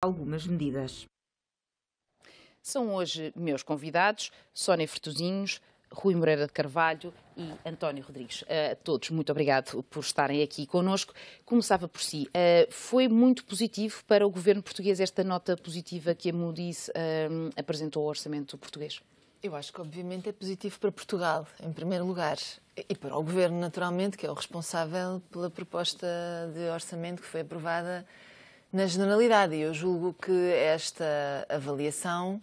algumas medidas. São hoje meus convidados Sónia Fertuzinhos, Rui Moreira de Carvalho e António Rodrigues. A todos, muito obrigado por estarem aqui conosco. Começava por si. Foi muito positivo para o governo português esta nota positiva que a Moody's apresentou ao orçamento português? Eu acho que, obviamente, é positivo para Portugal, em primeiro lugar. E para o governo, naturalmente, que é o responsável pela proposta de orçamento que foi aprovada na generalidade. Eu julgo que esta avaliação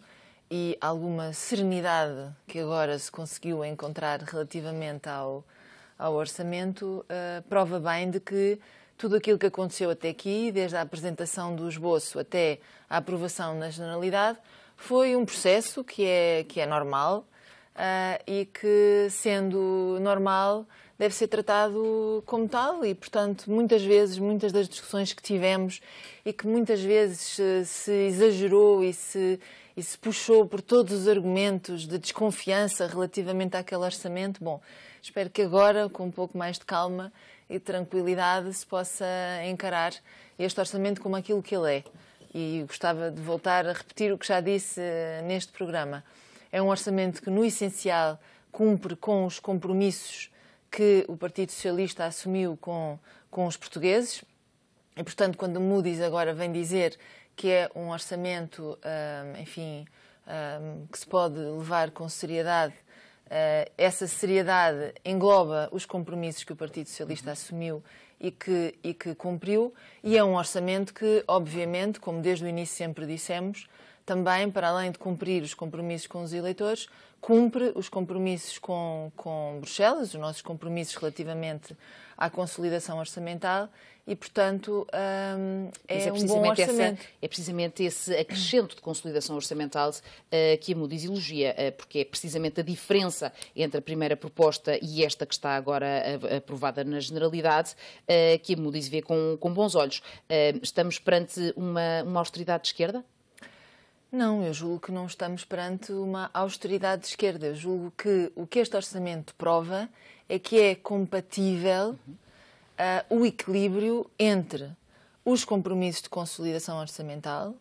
e alguma serenidade que agora se conseguiu encontrar relativamente ao, ao orçamento uh, prova bem de que tudo aquilo que aconteceu até aqui, desde a apresentação do esboço até a aprovação na generalidade, foi um processo que é, que é normal, uh, e que, sendo normal, deve ser tratado como tal e, portanto, muitas vezes, muitas das discussões que tivemos e que muitas vezes eh, se exagerou e se, e se puxou por todos os argumentos de desconfiança relativamente àquele orçamento, bom, espero que agora, com um pouco mais de calma e de tranquilidade, se possa encarar este orçamento como aquilo que ele é. E gostava de voltar a repetir o que já disse eh, neste programa. É um orçamento que, no essencial, cumpre com os compromissos que o Partido Socialista assumiu com, com os portugueses. E, portanto, quando Moody's agora vem dizer que é um orçamento, ah, enfim, ah, que se pode levar com seriedade, ah, essa seriedade engloba os compromissos que o Partido Socialista assumiu e que, e que cumpriu, e é um orçamento que, obviamente, como desde o início sempre dissemos, também, para além de cumprir os compromissos com os eleitores, cumpre os compromissos com, com Bruxelas, os nossos compromissos relativamente à consolidação orçamental e, portanto, hum, é, é um bom orçamento. Essa, é precisamente esse acrescento de consolidação orçamental uh, que a Moody's elogia, uh, porque é precisamente a diferença entre a primeira proposta e esta que está agora eh, aprovada na generalidade uh, que a Moody's vê com, com bons olhos. estamos perante uma, uma austeridade de esquerda? Não, eu julgo que não estamos perante uma austeridade de esquerda. Eu julgo que o que este orçamento prova é que é compatível uh, o equilíbrio entre os compromissos de consolidação orçamental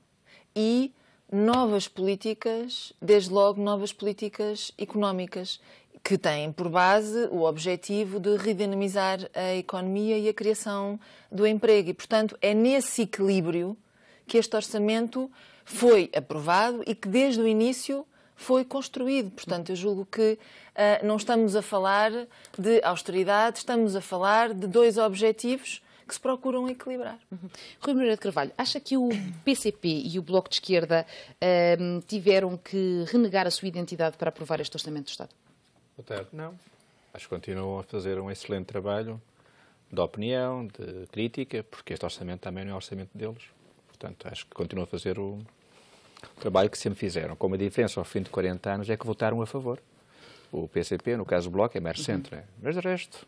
e novas políticas, desde logo novas políticas económicas, que têm por base o objetivo de redinamizar a economia e a criação do emprego. E, portanto, é nesse equilíbrio que este orçamento foi aprovado e que desde o início foi construído. Portanto, eu julgo que uh, não estamos a falar de austeridade, estamos a falar de dois objetivos que se procuram equilibrar. Uhum. Rui Moreira de Carvalho, acha que o PCP e o Bloco de Esquerda ah, tiveram que renegar a sua identidade para aprovar este Orçamento do Estado? Boa tarde. Não. Acho que continuam a fazer um excelente trabalho de opinião, de crítica, porque este orçamento também não é orçamento deles. Portanto, acho que continuam a fazer o trabalho que sempre fizeram. Com a diferença, ao fim de 40 anos, é que votaram a favor. O PCP, no caso do Bloco, é mais uhum. centro. Uhum. Mas, de resto,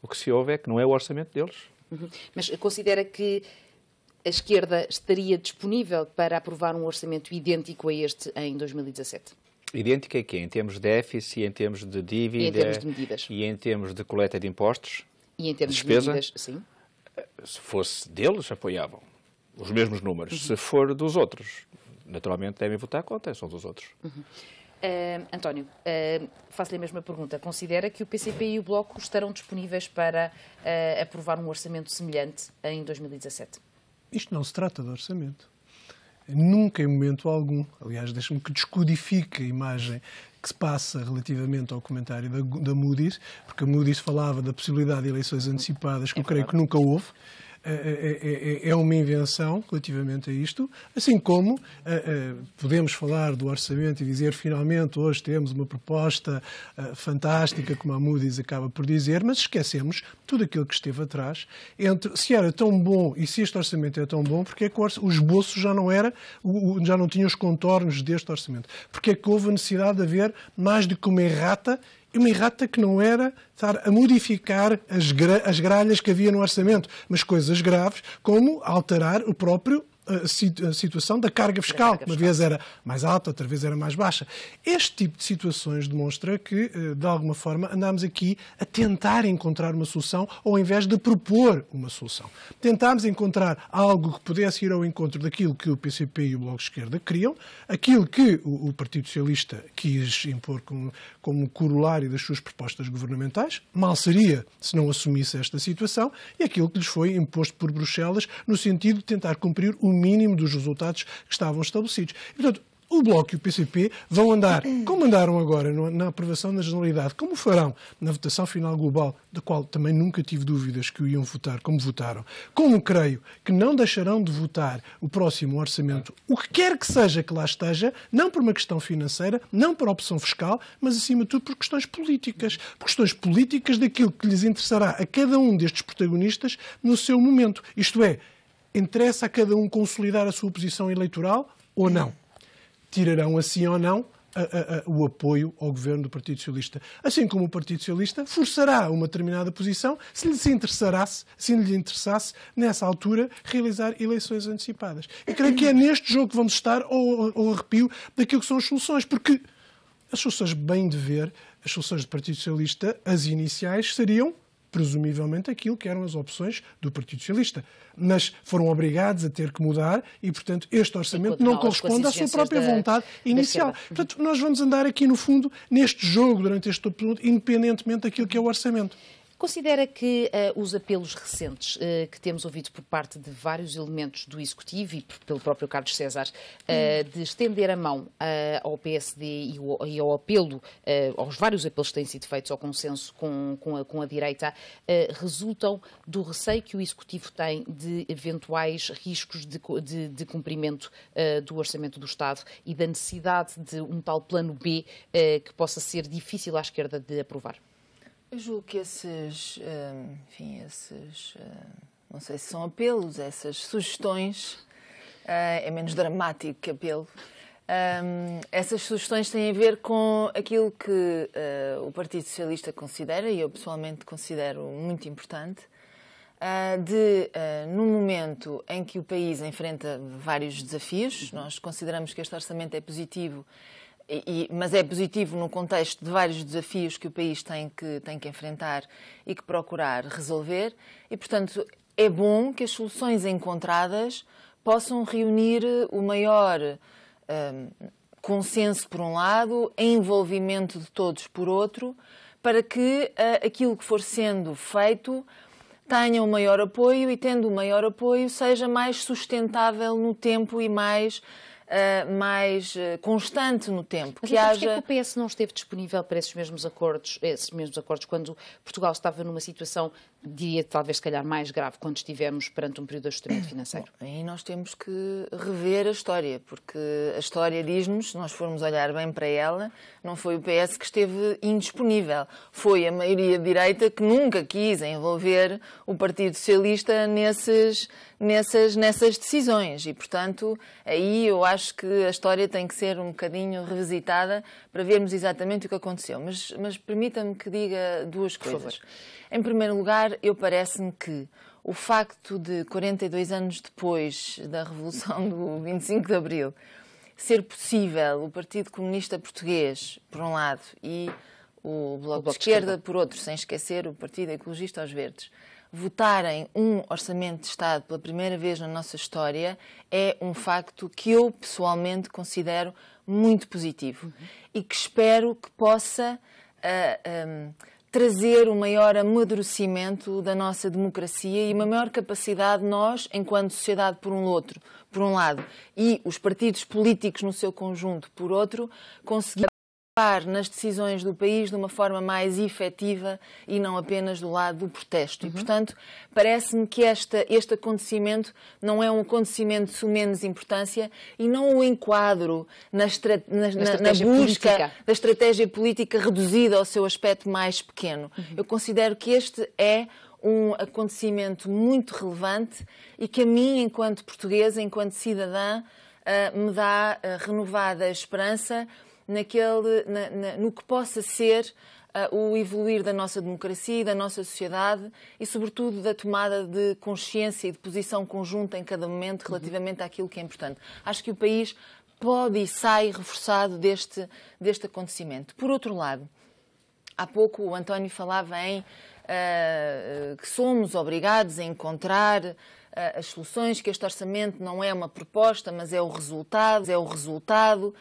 o que se ouve é que não é o orçamento deles. Uhum. Mas considera que a esquerda estaria disponível para aprovar um orçamento idêntico a este em 2017? Idêntico a quê? Em termos de déficit, em termos de dívida... E em termos de medidas. E em termos de coleta de impostos? E em termos despesa, de medidas, sim. Se fosse deles, apoiavam os mesmos números. Uhum. Se for dos outros, naturalmente devem votar contra, são dos outros. Uhum. Uh, António, uh, faço-lhe a mesma pergunta. Considera que o PCP e o Bloco estarão disponíveis para uh, aprovar um orçamento semelhante em 2017? Isto não se trata de orçamento. Nunca, em momento algum, aliás, deixe-me que descodifique a imagem que se passa relativamente ao comentário da, da Moody's, porque a Moody's falava da possibilidade de eleições antecipadas, que eu é creio que nunca houve. É, é, é, é uma invenção relativamente a isto, assim como podemos falar do orçamento e dizer finalmente hoje temos uma proposta fantástica, como a Moody's acaba por dizer, mas esquecemos tudo aquilo que esteve atrás. Entre se era tão bom e se este orçamento é tão bom, porque é que o esboço já não era, já não tinha os contornos deste orçamento? Porque é que houve a necessidade de haver mais do que uma errata uma errata que não era estar a modificar as, gra as gralhas que havia no orçamento, mas coisas graves como alterar o próprio a situação da carga fiscal, que uma vez era mais alta, outra vez era mais baixa. Este tipo de situações demonstra que, eh, de alguma forma, andámos aqui a tentar encontrar uma solução ao invés de propor uma solução. Tentámos encontrar algo que pudesse ir ao encontro daquilo que o PCP e o Bloco de Esquerda queriam, aquilo que o, Partido Socialista quis impor como, como corolário das suas propostas governamentais, mal seria se não assumisse esta situação, e aquilo que lhes foi imposto por Bruxelas no sentido de tentar cumprir o mínimo dos resultados que estavam estabelecidos. E, portanto, o Bloco e o PCP vão andar, como andaram agora na aprovação da generalidade, como farão na votação final global, da qual também nunca tive dúvidas que o iam votar como votaram, como creio que não deixarão de votar o próximo orçamento, o que quer que seja que lá esteja, não por uma questão financeira, não por opção fiscal, mas acima de tudo por questões políticas. Por questões políticas daquilo que lhes interessará a cada um destes protagonistas no seu momento. Isto é, interessa a cada um consolidar a sua posição eleitoral ou não. Tirarão assim ou não a, a, a, o apoio ao governo do Partido Socialista. Assim como o Partido Socialista forçará uma determinada posição se lhe se interessasse, se lhe interessasse nessa altura, realizar eleições antecipadas. E creio que é neste jogo que vamos estar ao, arrepio daquilo que são as soluções, porque as soluções, bem de ver, as soluções do Partido Socialista, as iniciais, seriam presumivelmente aquilo que eram as opções do Partido Socialista. Mas foram obrigados a ter que mudar e, portanto, este orçamento não corresponde à sua própria da, vontade inicial. Portanto, nós vamos andar aqui, no fundo, neste jogo durante este período, independentemente daquilo que é o orçamento. Considera que uh, os apelos recentes uh, que temos ouvido por parte de vários elementos do Executivo e pelo próprio Carlos César uh, de estender a mão ao PSD e, o, e ao apelo, aos vários apelos que têm sido feitos ao consenso com, com, a, com a, direita, resultam do receio que o Executivo tem de eventuais riscos de, de, de cumprimento do Orçamento do Estado e da necessidade de um tal plano B que possa ser difícil à esquerda de aprovar? Eu julgo que esses, eh, enfim, esses, eh, não sei se são apelos, essas sugestões, eh, é menos dramático que apelo. essas sugestões têm a ver com aquilo que o Partido Socialista considera, e eu pessoalmente considero muito importante, de, no momento em que o país enfrenta vários desafios, uhum. nós consideramos que este orçamento é positivo e, mas é positivo no contexto de vários desafios que o país tem que, tem que enfrentar e que procurar resolver. E, portanto, é bom que as soluções encontradas possam reunir o maior um, consenso, por um lado, envolvimento de todos, por outro, para que uh, aquilo que for sendo feito tenha o um maior apoio e, tendo o um maior apoio, seja mais sustentável no tempo e mais eh, mais eh, constante no tempo. Mas que então haja... que o PS não esteve disponível para esses mesmos acordos, esses mesmos acordos quando Portugal estava numa situação diria talvez se calhar mais grave quando estivemos perante um período de ajustamento financeiro. Bom, aí nós temos que rever a história, porque a história diz-nos, se nós formos olhar bem para ela, não foi o PS que esteve indisponível, foi a maioria de direita que nunca quis envolver o Partido Socialista nesses, nessas, nessas decisões e, portanto, aí eu acho que a história tem que ser um bocadinho revisitada para vermos exatamente o que aconteceu. Mas, mas permita-me que diga duas coisas. Em primeiro lugar, eu parece-me que o facto de 42 anos depois da Revolução do 25 de Abril ser possível o Partido Comunista Português, por um lado, e o Bloco, o Bloco de, esquerda, esquerda, por outro, sem esquecer o Partido Ecologista aos Verdes, votarem um orçamento de Estado pela primeira vez na nossa história é um facto que eu pessoalmente considero muito positivo uhum. e que espero que possa. Uh, trazer um maior amadurecimento da nossa democracia e uma maior capacidade nós, enquanto sociedade, por um outro, por um lado, e os partidos políticos no seu conjunto, por outro, conseguir nas decisões do país de uma forma mais efetiva e não apenas do lado do protesto. Uhum. E, portanto, parece-me que esta, este acontecimento não é um acontecimento de menos importância e não o enquadro na, estra na, na, na busca política. da estratégia política reduzida ao seu aspecto mais pequeno. Uhum. Eu considero que este é um acontecimento muito relevante e que a mim, enquanto portuguesa, enquanto cidadã, uh, me dá uh, renovada esperança naquele, na, na, no que possa ser uh, o evoluir da nossa democracia, da nossa sociedade e, sobretudo, da tomada de consciência e de posição conjunta em cada momento relativamente uhum. àquilo que é importante. Acho que o país pode e sai reforçado deste, deste acontecimento. Por outro lado, há pouco o António falava em uh, que somos obrigados a encontrar uh, as soluções, que este orçamento não é uma proposta, mas é o resultado, é o resultado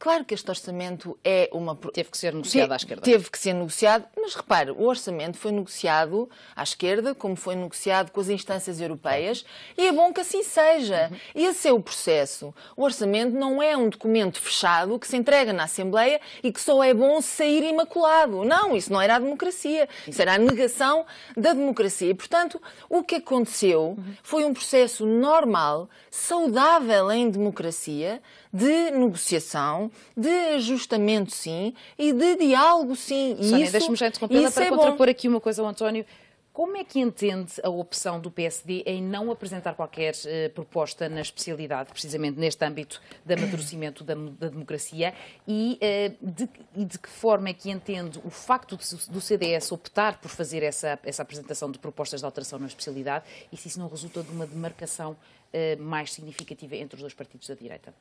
Claro que este orçamento é uma. Teve que ser negociado Te... à esquerda. Teve que ser negociado, mas repare, o orçamento foi negociado à esquerda, como foi negociado com as instâncias europeias, e é bom que assim seja. Uhum. Esse é o processo. O orçamento não é um documento fechado que se entrega na Assembleia e que só é bom sair imaculado. Não, isso não era a democracia. Isso era a negação da democracia. E, portanto, o que aconteceu uhum. foi um processo normal, saudável em democracia, de negociação, de ajustamento, sim, e de diálogo, sim. E Sónia, deixa-me já interrompê-la é para é contrapor bom. aqui uma coisa ao António. Como é que entende a opção do PSD em não apresentar qualquer uh, proposta na especialidade, precisamente neste âmbito de amadurecimento da, da democracia? E, uh, de, e, de, que forma é que entende o facto de, do CDS optar por fazer essa, essa, apresentação de propostas de alteração na especialidade e se isso não resulta de uma demarcação uh, mais significativa entre os dois partidos da direita?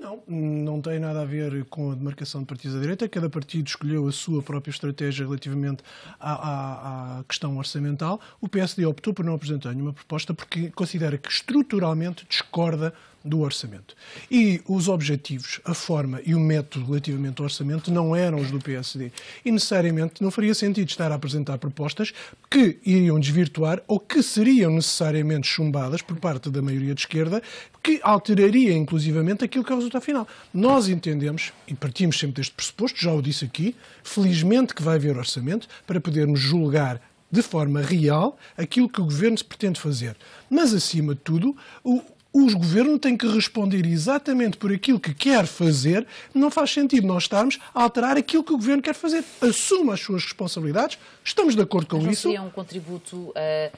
Não, não tem nada a ver com a demarcação de partidos da direita. Cada partido escolheu a sua própria estratégia relativamente à, à, à, questão orçamental. O PSD optou por não apresentar nenhuma proposta porque considera que estruturalmente discorda do orçamento. E os objetivos, a forma e o método relativamente ao orçamento não eram os do PSD. E necessariamente não faria sentido estar a apresentar propostas que iriam desvirtuar ou que seriam necessariamente chumbadas por parte da maioria de esquerda, que alteraria inclusivamente aquilo que é o resultado final. Nós entendemos, e partimos sempre deste pressuposto, já o disse aqui, felizmente que vai haver orçamento para podermos julgar de forma real aquilo que o governo se pretende fazer. Mas, acima de tudo, o, os governos têm que responder exatamente por aquilo que quer fazer. Não faz sentido nós estarmos a alterar aquilo que o governo quer fazer. Assuma as suas responsabilidades, estamos de acordo com Mas não isso. Seria um contributo uh,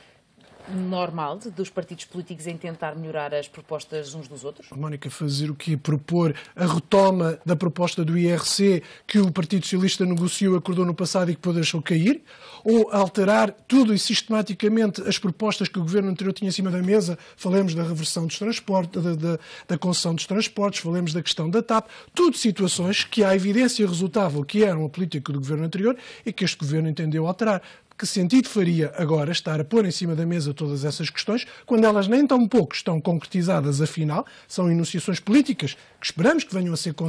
normal dos partidos políticos em tentar melhorar as propostas uns dos outros? Mónica, fazer o que propor a retoma da proposta do IRC que o Partido Socialista negociou, acordou no passado e que depois deixou cair? Ou alterar tudo e sistematicamente as propostas que o governo anterior tinha em cima da mesa? Falemos da reversão dos transportes, da, da, da concessão dos transportes, falemos da questão da TAP, tudo situações que há evidência resultável que eram a política do governo anterior e que este governo entendeu alterar que sentido faria agora estar a pôr em cima da mesa todas essas questões, quando elas nem tão pouco estão concretizadas, afinal, são enunciações políticas que esperamos que venham a ser con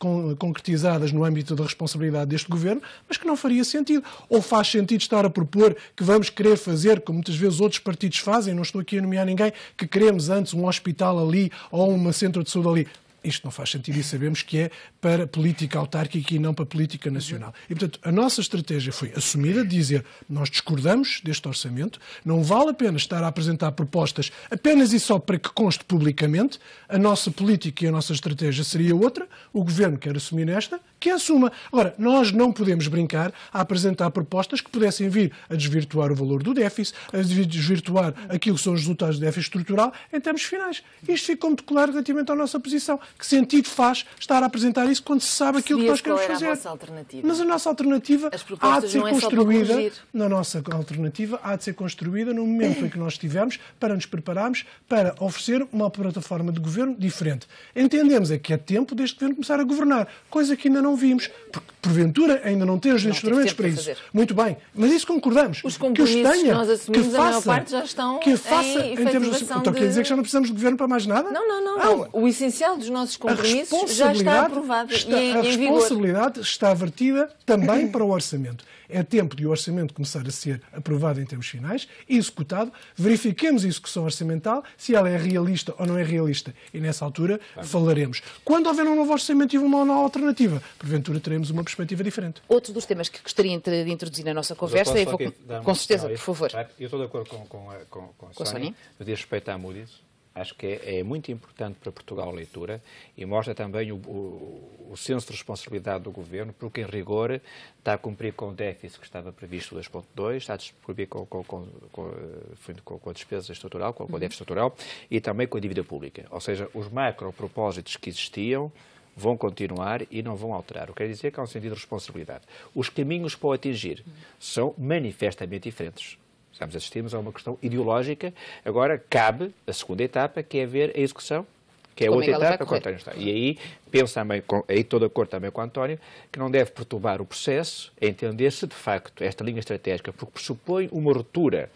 con concretizadas no âmbito da responsabilidade deste governo, mas que não faria sentido. Ou faz sentido estar a propor que vamos querer fazer, como muitas vezes outros partidos fazem, não estou aqui a nomear ninguém, que queremos antes um hospital ali ou uma centro de saúde ali isto não faz sentido e sabemos que é para política autárquica e não para política nacional. E, portanto, a nossa estratégia foi assumida, dizer nós discordamos deste orçamento, não vale a pena estar a apresentar propostas apenas e só para que conste publicamente, a nossa política e a nossa estratégia seria outra, o governo quer assumir esta, que assuma. Agora, nós não podemos brincar a apresentar propostas que pudessem vir a desvirtuar o valor do déficit, a desvirtuar aquilo que são os resultados do déficit estrutural em termos finais. Isto ficou muito claro relativamente à nossa posição. Que sentido faz estar a apresentar isso quando se sabe aquilo que nós queremos fazer? A Mas a nossa alternativa há de ser é construída na nossa alternativa há de ser construída no momento em que nós estivermos para nos prepararmos para oferecer uma plataforma de governo diferente. Entendemos é que é tempo deste governo começar a governar, coisa que ainda não vimos, porque porventura ainda não temos instrumentos para isso. Fazer. Muito bem, mas isso concordamos. Os que, os tenha, que nós assumimos, que faça, a maior parte já estão que faça, em, em termos de... Então quer dizer que já não precisamos de governo para mais nada? Não, não, não. não. O essencial dos nossos nossos compromissos já está aprovada. Está, e em, a responsabilidade em está vertida também para o orçamento. É tempo de o orçamento começar a ser aprovado em termos finais, executado, verifiquemos a execução orçamental, se ela é realista ou não é realista. E nessa altura claro. falaremos. Quando houver um novo orçamento e uma nova alternativa, porventura teremos uma perspectiva diferente. Outro dos temas que gostaria de introduzir na nossa conversa, vou, com certeza, por favor. Eu estou de acordo com, com, com, com a, com a Sónia, Sónia, mas respeito à Moody's Acho que é, é muito importante para Portugal a leitura e mostra também o, o, o, senso de responsabilidade do Governo, porque, em rigor, está a cumprir com o déficit que estava previsto 2.2, está a cumprir com, com, eh, com, com, a despesa estrutural, com, o uhum. déficit estrutural e também com a dívida pública. Ou seja, os macro-propósitos que existiam vão continuar e não vão alterar. O que quer dizer que há um sentido de responsabilidade. Os caminhos para o atingir uhum. são manifestamente diferentes. Estamos assistimos a uma questão ideológica. Agora cabe a segunda etapa, que é ver a execução que é a outra etapa António está. E aí, penso também, com, aí estou de acordo também com o António, que não deve perturbar o processo, entender se de facto esta linha estratégica, porque pressupõe uma ruptura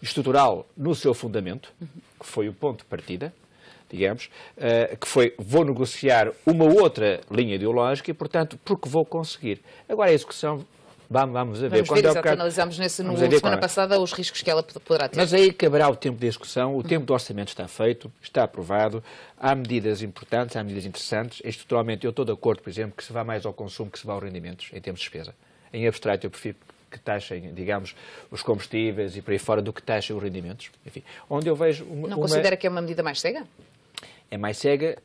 estrutural no seu fundamento, que foi o ponto de partida, digamos, eh, que foi vou negociar uma outra linha ideológica e, portanto, porque vou conseguir. Agora a execução Vamos, vamos a ver. Vamos Quando ver, é exato, analisámos nesse, no, semana é. passada os riscos que ela poderá ter. Mas aí caberá o tempo de execução, o tempo do orçamento está feito, está aprovado, há medidas importantes, há medidas interessantes. É estruturalmente, eu estou de acordo, por exemplo, que se vá mais ao consumo que se vá aos rendimentos, em termos de despesa. Em abstrato, eu prefiro que taxem, digamos, os combustíveis e por aí fora do que taxem os rendimentos. Enfim, onde eu vejo uma, Não considera uma... que é uma medida mais cega? É mais cega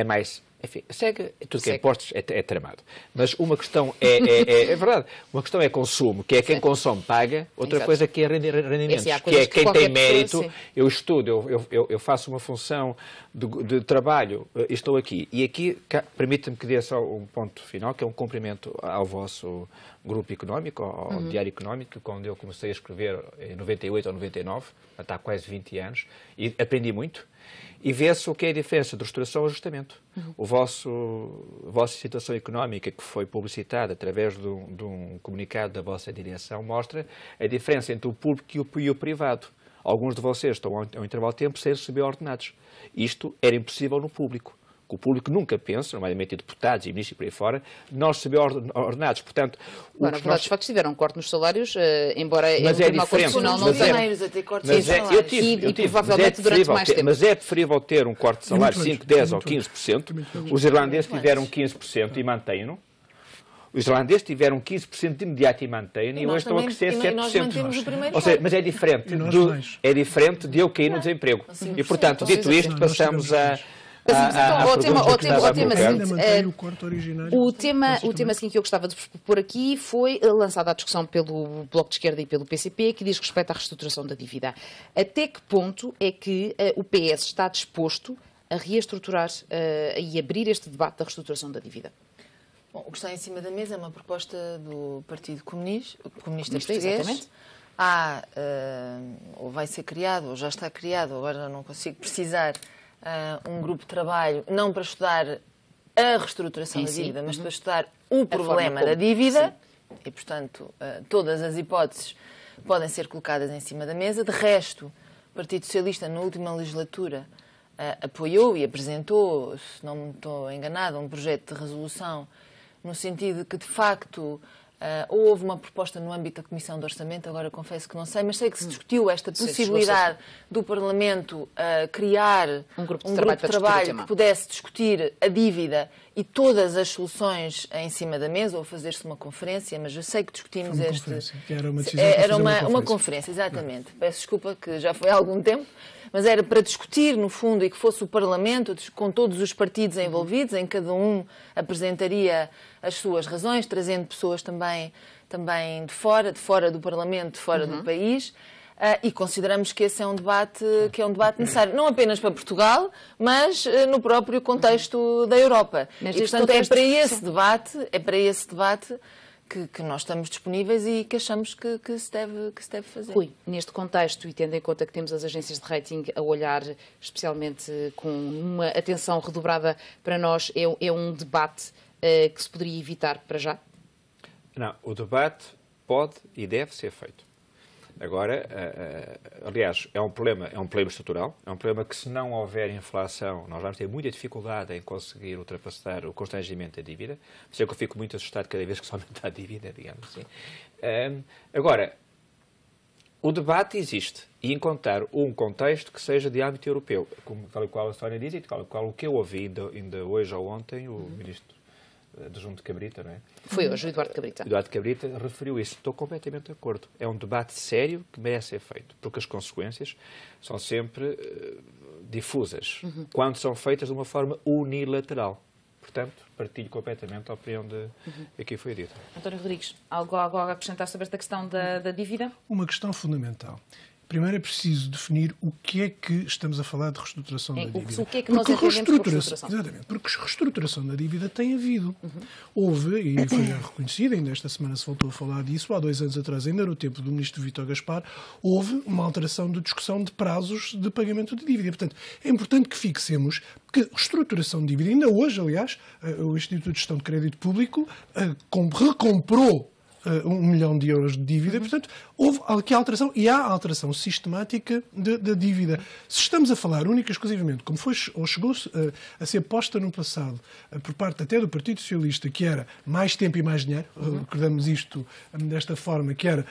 é mais. Enfim, segue, tudo que é impostos é, é, tramado. Mas uma questão é, é, é, é, verdade. Uma questão é consumo, que é quem consome paga. Outra Exato. coisa é é que é rendimentos, que é quem que tem mérito. Pessoa, eu estudo, eu, eu, eu, faço uma função de, de trabalho, eh, estou aqui. E aqui, permita me que dê só um ponto final, que é um cumprimento ao vosso grupo económico, ao uhum. Diário Económico, quando eu comecei a escrever em 98 ou 99, há quase 20 anos, e aprendi muito e vê-se o que é a diferença de restauração ao ajustamento. Uhum. O vosso, a vossa situação económica, que foi publicitada através de um, de um, comunicado da vossa direção, mostra a diferença entre o público e o, privado. Alguns de vocês estão a um intervalo de tempo sem receber ordenados. Isto era impossível no público que o público nunca pensa, é? nomeadamente é deputados e é ministros e por aí fora, nós receber ordenados. Portanto, os nós... de facto tiveram um corte nos salários, eh, embora mas é, é diferente. Não mas não é, até mas é, eu tive, e, eu tive, e provavelmente durante mais tempo. Mas é preferível ter um corte de salário de 5, 10 ou 15%. Os irlandeses tiveram 15% e mantêm-no. Os irlandeses tiveram 15% de imediato e mantêm, e, hoje estão a crescer 7%. Ou seja, mas é diferente, do, é diferente de eu cair no desemprego. E, portanto, dito isto, passamos a. Eh, o tema, o tema, o tema seguinte, o tema, que eu gostava de propor aqui foi eh, lançado à discussão pelo Bloco de Esquerda e pelo PCP, que diz respeito à reestruturação da dívida. Até que ponto é que eh, o PS está disposto a reestruturar uh, e abrir este debate da reestruturação da dívida? Bom, o que está em cima da mesa é uma proposta do Partido Comunista, Comunista, Comunista Português. Exatamente. Há, uh, ah, ou vai ser criado, ou já está criado, agora não consigo precisar, uh, um grupo de trabalho, não para estudar a reestruturação sim, da dívida, sim. mas uhum. para estudar o problema da dívida. Sim. E, portanto, uh, todas as hipóteses podem ser colocadas em cima da mesa. De resto, o Partido Socialista, na última legislatura, uh, apoiou e apresentou, se não me estou enganada, um projeto de resolução no sentido de que, de facto, ou ah, houve uma proposta no âmbito da Comissão de Orçamento, agora confesso que não sei, mas sei que se hum. discutiu esta possibilidade do Parlamento ah, criar um grupo de um trabalho, grupo de trabalho que pudesse discutir a dívida e todas as soluções em cima da mesa, ou fazer-se uma conferência, mas eu sei que discutimos este. Era uma decisão. É, era uma, uma, conferência. uma conferência, exatamente. Hum. Peço desculpa que já foi há algum tempo mas era para discutir, no fundo, e que fosse o Parlamento, com todos os partidos envolvidos, em cada um apresentaria as suas razões, trazendo pessoas também, também de fora, de fora do Parlamento, de fora uhum. do país. Uh, e consideramos que esse é um debate que é um debate necessário, não apenas para Portugal, mas uh, no próprio contexto da Europa. Mas e, portanto, é para esse debate, é para esse debate que, que, nós estamos disponíveis e que achamos que, que, se deve, que se deve fazer. Rui, neste contexto e tendo em conta que temos as agências de rating a olhar especialmente com uma atenção redobrada para nós, é, é um debate uh, que se poderia evitar para já? Não, o debate pode e deve ser feito. Agora, eh, eh, aliás, é um problema, é um problema estrutural, é um problema que se não houver inflação, nós vamos ter muita dificuldade em conseguir ultrapassar o constrangimento da dívida. Por isso é que eu fico muito assustado cada vez que se aumenta a dívida, digamos assim. Agora, o debate existe e encontrar um contexto que seja de âmbito europeu, como tal qual a Sónia diz e tal qual o que eu ouvi ainda, ainda hoje ou ontem o uhum. ministro eh, de Junto Cabrita, não é? Foi hoje, o Eduardo Cabrita. Eduardo Cabrita referiu isso. Estou completamente de acordo. É um debate sério que merece ser feito, porque as consequências são sempre eh, difusas, uhum. quando são feitas de uma forma unilateral. Portanto, partilho completamente a opinião de uhum. aqui foi dita. António Rodrigues, algo, algo a acrescentar sobre esta questão da, da dívida? Uma questão fundamental. Primeiro é preciso definir o que é que estamos a falar de reestruturação é, da dívida. O que é que porque nós reestruturação, por Exatamente, porque reestruturação da dívida tem havido. Uhum. Houve, e foi já reconhecido, ainda esta semana se voltou a falar disso, há dois anos atrás, ainda no tempo do ministro Vitor Gaspar, houve uma alteração de discussão de prazos de pagamento de dívida. Portanto, é importante que fixemos que reestruturação de dívida, ainda hoje, aliás, eh, o Instituto de Gestão de Crédito Público eh, recomprou uh, um milhão de euros de dívida. Uhum. Portanto, houve aqui alteração e há alteração sistemática da dívida. Se estamos a falar única e exclusivamente, como foi ou chegou -se, uh, eh, a ser posta no passado uh, por parte até do Partido Socialista, que era mais tempo e mais dinheiro, uhum. recordamos isto um, desta forma, que era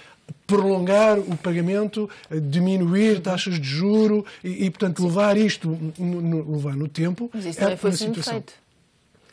prolongar o pagamento, diminuir uhum. taxas de juro e, e portanto, levar isto no, no, levar no tempo. Mas isso é foi situação. feito.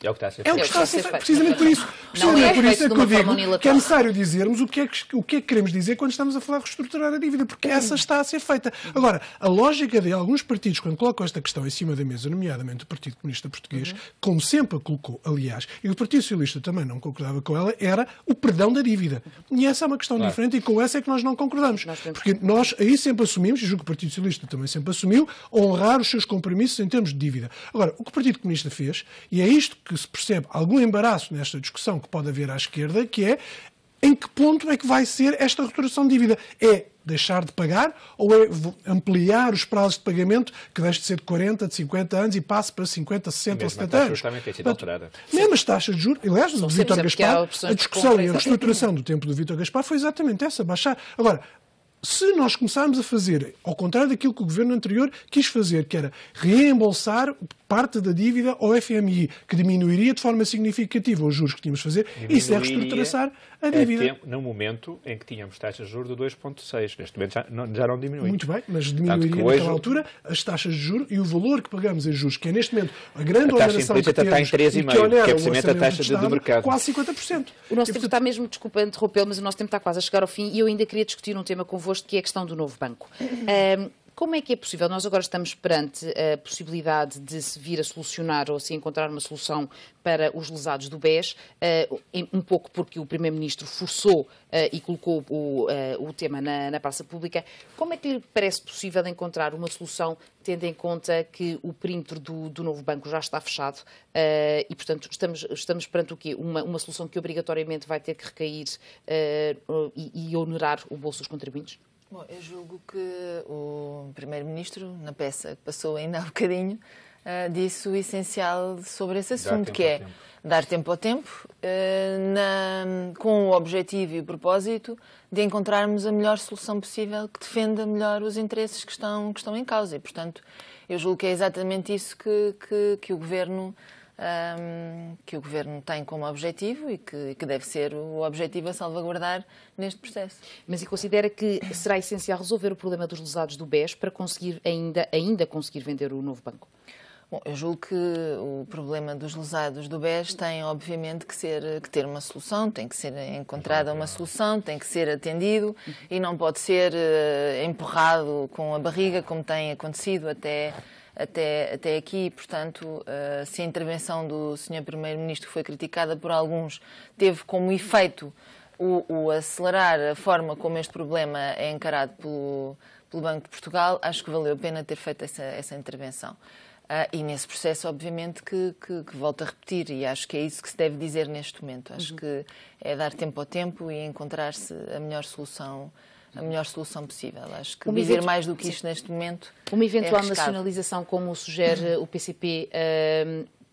É o que está a ser feito. É o que é está a ser feito. Precisamente por isso, precisamente é por isso é que eu digo que é necessário dizermos o que, é que, o que é que queremos dizer quando estamos a falar de reestruturar a dívida, porque essa uhum. está a ser feita. Agora, a lógica de alguns partidos, quando colocam esta questão em cima da mesa, nomeadamente o Partido Comunista Português, uhum. como sempre a colocou, aliás, e o Partido Socialista também não concordava com ela, era o perdão da dívida. E essa é uma questão claro. diferente e com essa é que nós não concordamos. Nós porque nós aí sempre assumimos, e julgo que o Partido Socialista também sempre assumiu, honrar os seus compromissos em termos de dívida. Agora, o que o Partido Comunista fez, e é isto que se percebe algum embaraço nesta discussão que pode haver à esquerda, que é em que ponto é que vai ser esta redução de dívida? É deixar de pagar ou é ampliar os prazos de pagamento que deixe de ser de 40, de 50 anos e passe para 50, 60 ou 70 anos. Mesmo as taxas de juros, aliás, do Vítor Gaspar, a discussão e a reestruturação do tempo do Vítor Gaspar foi exatamente essa, baixar. Agora, se nós começarmos a fazer, ao contrário daquilo que o governo anterior quis fazer, que era reembolsar parte da dívida ao FMI, que diminuiria de forma significativa os juros que tínhamos de fazer, isso é reestruturar a dívida. A no momento em que tínhamos taxas de juros de 2,6, neste momento já não, já não Muito bem, mas diminuiria Portanto, hoje... naquela altura as taxas de juros e o valor que pagamos em juros, que é neste momento a grande a oneração que temos, está em 3,5, que, que é precisamente a taxa do, Estado, do mercado. Quase 50%. O nosso e, tempo está mesmo, desculpa interrompê-lo, mas o nosso tempo está quase a chegar ao fim e eu ainda queria discutir um tema convosco que é a questão do novo banco. Um, como é que é possível? Nós agora estamos perante a possibilidade de se vir a solucionar ou se encontrar uma solução para os lesados do BES, eh, um pouco porque o Primeiro-Ministro forçou eh, e colocou o, eh, tema na, praça pública. Como é que lhe parece possível encontrar uma solução tendo em conta que o perímetro do, novo banco já está fechado e, portanto, estamos, perante o quê? Uma, solução que obrigatoriamente vai ter que recair e, e onerar o bolso dos contribuintes? Bom, eu julgo que o Primeiro-Ministro, na peça que passou ainda há bocadinho, uh, disse o essencial sobre esse assunto, que é tempo. dar tempo ao tempo, uh, na, com o objetivo e o propósito de encontrarmos a melhor solução possível que defenda melhor os interesses que estão, que estão em causa. E, portanto, eu julgo que é exatamente isso que, que, que o Governo um, que o Governo tem como objetivo e que, que, deve ser o objetivo a salvaguardar neste processo. Mas e considera que será essencial resolver o problema dos lesados do BES para conseguir ainda, ainda conseguir vender o novo banco? Bom, eu julgo que o problema dos lesados do BES tem, obviamente, que, ser, que ter uma solução, tem que ser encontrada uma solução, tem que ser atendido e não pode ser uh, empurrado com a barriga, como tem acontecido até até, até aqui. Portanto, eh, se a intervenção do Sr. Primeiro-Ministro foi criticada por alguns, teve como efeito o, o, acelerar a forma como este problema é encarado pelo, pelo Banco de Portugal, acho que valeu a pena ter feito essa, essa intervenção. Ah, e nesse processo, obviamente, que, que, que, volto a repetir, e acho que é isso que se deve dizer neste momento. Acho uhum. que é dar tempo ao tempo e encontrar-se a melhor solução a melhor solução possível. Acho que uma dizer mais do que isto neste momento. Uma eventual é nacionalização, como sugere uhum. o PCP,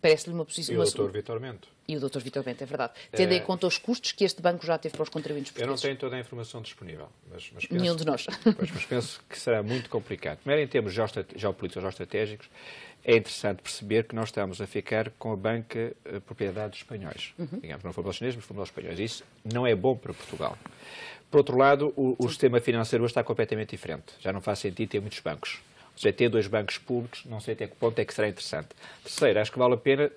Parece-lhe uma posição. E o Dr. Vitor Mento. E o Dr. Vitor Bento, é verdade. Tendo é... em eh, conta os custos que este banco já teve para os contribuintes portugueses. Eu não tenho toda a informação disponível. Mas, mas penso, Nenhum de nós. Pois, mas penso que será muito complicado. Primeiro, em termos geopolíticos ou geoestratégicos, é interessante perceber que nós estamos a ficar com a banca a eh, propriedade dos espanhóis. Uhum. Digamos, não fomos aos chineses, mas fomos aos espanhóis. Isso não é bom para Portugal. Por outro lado, o, o sistema financeiro hoje está completamente diferente. Já não faz sentido ter muitos bancos. Já ter dois bancos públicos, não sei até que ponto é que será interessante. Terceiro, acho que vale a pena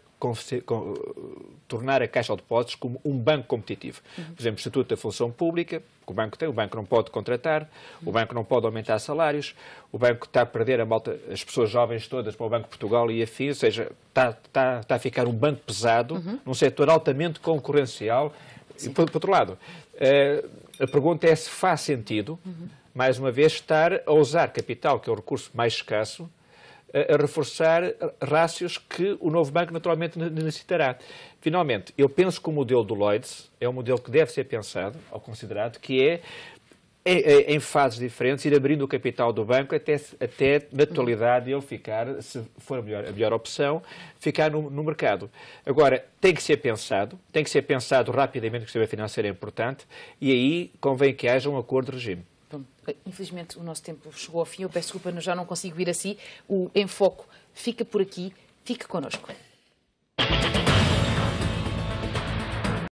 tornar a Caixa de Depósitos como um banco competitivo. Uhum. Por exemplo, o da Função Pública, que o banco tem, o banco não pode contratar, o banco não pode aumentar salários, o banco está a perder a malta, as pessoas jovens todas para o Banco de Portugal e afins, ou seja, está, está, está, a ficar um banco pesado, uhum. num setor altamente concorrencial. Sim. E, por, por, outro lado, eh, a pergunta é se faz sentido... Uhum mais uma vez, estar a usar capital, que é o recurso mais escasso, a, a reforçar rácios que o novo banco naturalmente necessitará. Finalmente, eu penso que o modelo do Lloyds é um modelo que deve ser pensado ou considerado, que é, é, é em, fases diferentes, ir abrindo o capital do banco até, até na atualidade ele ficar, se for a melhor, a melhor opção, ficar no, no, mercado. Agora, tem que ser pensado, tem que ser pensado rapidamente, que o sistema financeiro é importante, e aí convém que haja um acordo de regime. Então, infelizmente o nosso tempo chegou ao fim, eu peço desculpa, já não consigo ir assim. O Enfoco fica por aqui, fique connosco.